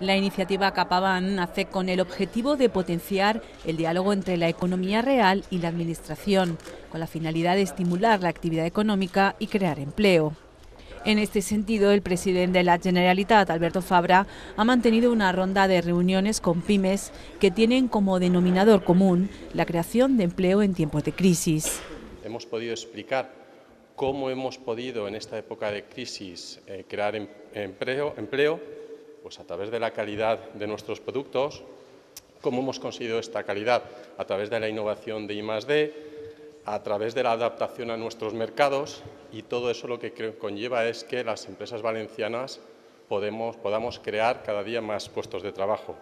La iniciativa Capaban nace con el objetivo de potenciar el diálogo entre la economía real y la administración, con la finalidad de estimular la actividad económica y crear empleo. En este sentido, el presidente de la Generalitat, Alberto Fabra, ha mantenido una ronda de reuniones con pymes que tienen como denominador común la creación de empleo en tiempos de crisis. Hemos podido explicar cómo hemos podido en esta época de crisis eh, crear em-, empleo, empleo pues a través de la calidad de nuestros productos, ¿cómo hemos conseguido esta calidad? A través de la innovación de I+.D., a través de la adaptación a nuestros mercados y todo eso lo que conlleva es que las empresas valencianas podamos crear cada día más puestos de trabajo.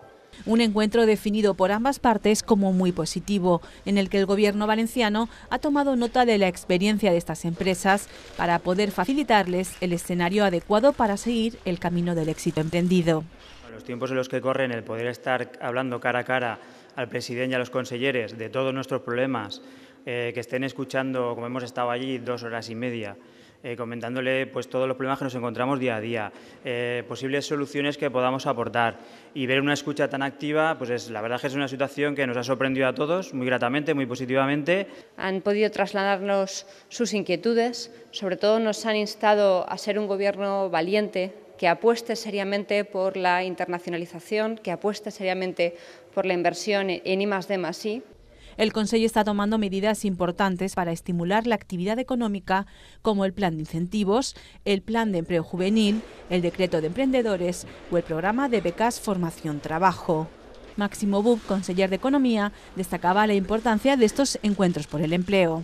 Un encuentro definido por ambas partes como muy positivo, en el que el gobierno valenciano ha tomado nota de la experiencia de estas empresas para poder facilitarles el escenario adecuado para seguir el camino del éxito emprendido. Los tiempos en los que corren, el poder estar hablando cara a cara al presidente y a los consejeros de todos nuestros problemas, eh, que estén escuchando, como hemos estado allí, dos horas y media, eh, comentándole pues, todos los problemas que nos encontramos día a día, eh, posibles soluciones que podamos aportar. Y ver una escucha tan activa, pues es, la verdad que es una situación que nos ha sorprendido a todos muy gratamente, muy positivamente. Han podido trasladarnos sus inquietudes, sobre todo nos han instado a ser un gobierno valiente, que apueste seriamente por la internacionalización, que apueste seriamente por la inversión en I. El Consejo está tomando medidas importantes para estimular la actividad económica, como el plan de incentivos, el plan de empleo juvenil, el decreto de emprendedores o el programa de becas Formación-Trabajo. Máximo Bub, conseller de Economía, destacaba la importancia de estos encuentros por el empleo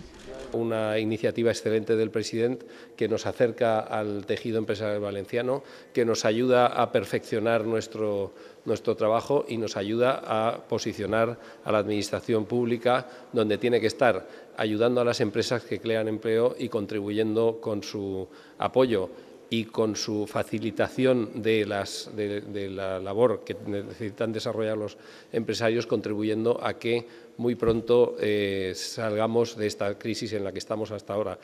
una iniciativa excelente del presidente que nos acerca al tejido empresarial valenciano, que nos ayuda a perfeccionar nuestro, nuestro trabajo y nos ayuda a posicionar a la administración pública donde tiene que estar, ayudando a las empresas que crean empleo y contribuyendo con su apoyo y con su facilitación de, la labor que necesitan desarrollar los empresarios, contribuyendo a que muy pronto eh, salgamos de esta crisis en la que estamos hasta ahora.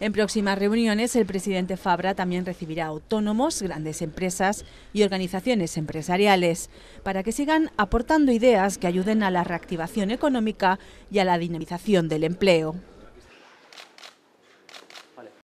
En próximas reuniones, el presidente Fabra también recibirá autónomos, grandes empresas y organizaciones empresariales para que sigan aportando ideas que ayuden a la reactivación económica y a la dinamización del empleo.